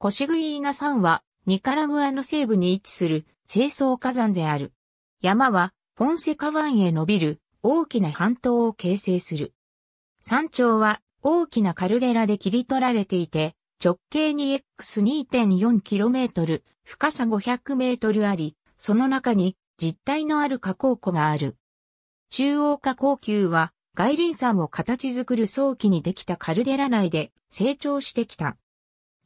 コシグリーナ山は、ニカラグアの西部に位置する清掃火山である。山は、ポンセカ湾へ伸びる大きな半島を形成する。山頂は大きなカルデラで切り取られていて、直径 2x2.4km、深さ 500m あり、その中に実体のある火口湖がある。中央火口球は外輪山を形作る早期にできたカルデラ内で成長してきた。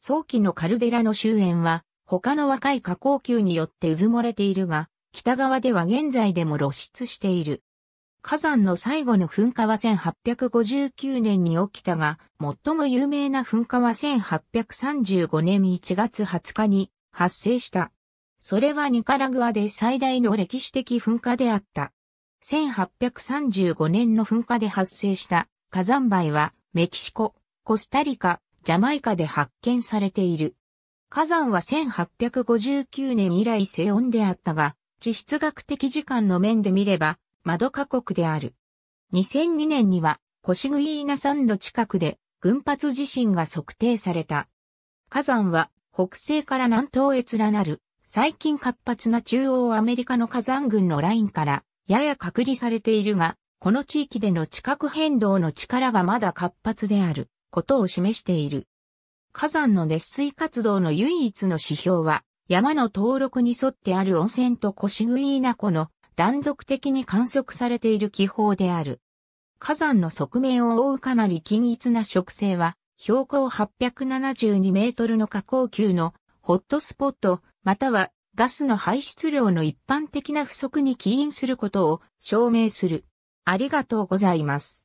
早期のカルデラの周辺は、他の若い下降球によって渦漏れているが、北側では現在でも露出している。火山の最後の噴火は1859年に起きたが、最も有名な噴火は1835年1月20日に発生した。それはニカラグアで最大の歴史的噴火であった。1835年の噴火で発生した火山灰はメキシコ、コスタリカ、ジャマイカで発見されている。火山は1859年以来西温であったが、地質学的時間の面で見れば、窓過国である。2002年には、コシグイーナ山の近くで、群発地震が測定された。火山は、北西から南東へ連なる、最近活発な中央アメリカの火山群のラインから、やや隔離されているが、この地域での地殻変動の力がまだ活発である。ことを示している。火山の熱水活動の唯一の指標は、山の登録に沿ってある温泉と腰食い稲湖の断続的に観測されている気泡である。火山の側面を覆うかなり均一な植生は、標高872メートルの下降級のホットスポット、またはガスの排出量の一般的な不足に起因することを証明する。ありがとうございます。